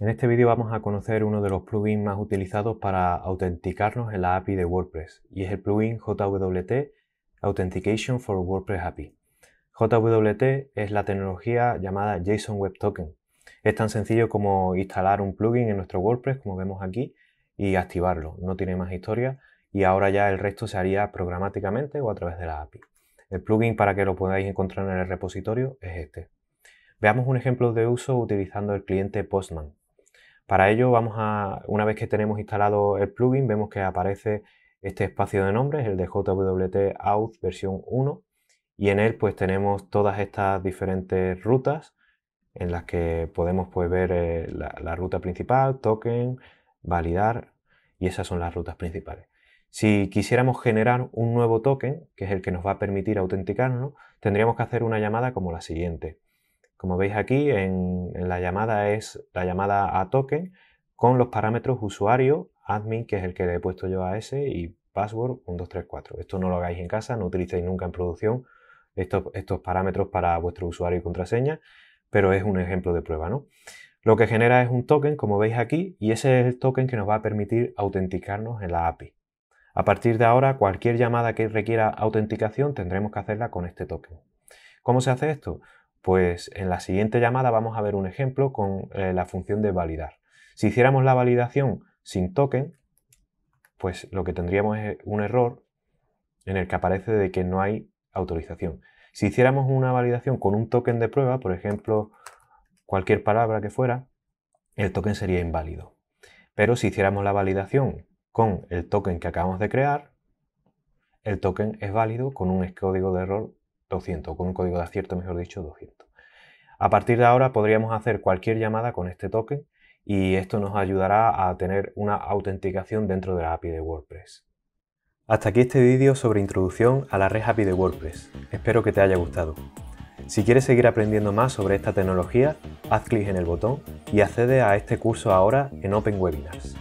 En este vídeo vamos a conocer uno de los plugins más utilizados para autenticarnos en la API de WordPress y es el plugin JWT Authentication for WordPress API. JWT es la tecnología llamada JSON Web Token. Es tan sencillo como instalar un plugin en nuestro WordPress, como vemos aquí, y activarlo. No tiene más historia y ahora ya el resto se haría programáticamente o a través de la API. El plugin para que lo podáis encontrar en el repositorio es este. Veamos un ejemplo de uso utilizando el cliente Postman. Para ello, vamos a, una vez que tenemos instalado el plugin, vemos que aparece este espacio de nombres, el de JWT Auth versión 1, y en él pues tenemos todas estas diferentes rutas en las que podemos pues, ver eh, la ruta principal, token, validar, y esas son las rutas principales. Si quisiéramos generar un nuevo token, que es el que nos va a permitir autenticarnos, tendríamos que hacer una llamada como la siguiente. Como veis aquí en, la llamada es la llamada a token con los parámetros usuario, admin, que es el que le he puesto yo a ese, y password 1234. Esto no lo hagáis en casa, no utilicéis nunca en producción estos, parámetros para vuestro usuario y contraseña, pero es un ejemplo de prueba, Lo que genera es un token, como veis aquí, y ese es el token que nos va a permitir autenticarnos en la API. A partir de ahora, cualquier llamada que requiera autenticación tendremos que hacerla con este token. ¿Cómo se hace esto? Pues en la siguiente llamada vamos a ver un ejemplo con eh, la función de validar. Si hiciéramos la validación sin token, pues lo que tendríamos es un error en el que aparece de que no hay autorización. Si hiciéramos una validación con un token de prueba, por ejemplo, cualquier palabra que fuera, el token sería inválido. Pero si hiciéramos la validación con el token que acabamos de crear, el token es válido con un código de error 200, con un código de acierto, mejor dicho, 200. A partir de ahora podríamos hacer cualquier llamada con este token y esto nos ayudará a tener una autenticación dentro de la API de WordPress. Hasta aquí este vídeo sobre introducción a la red API de WordPress. Espero que te haya gustado. Si quieres seguir aprendiendo más sobre esta tecnología, haz clic en el botón y accede a este curso ahora en Open Webinars.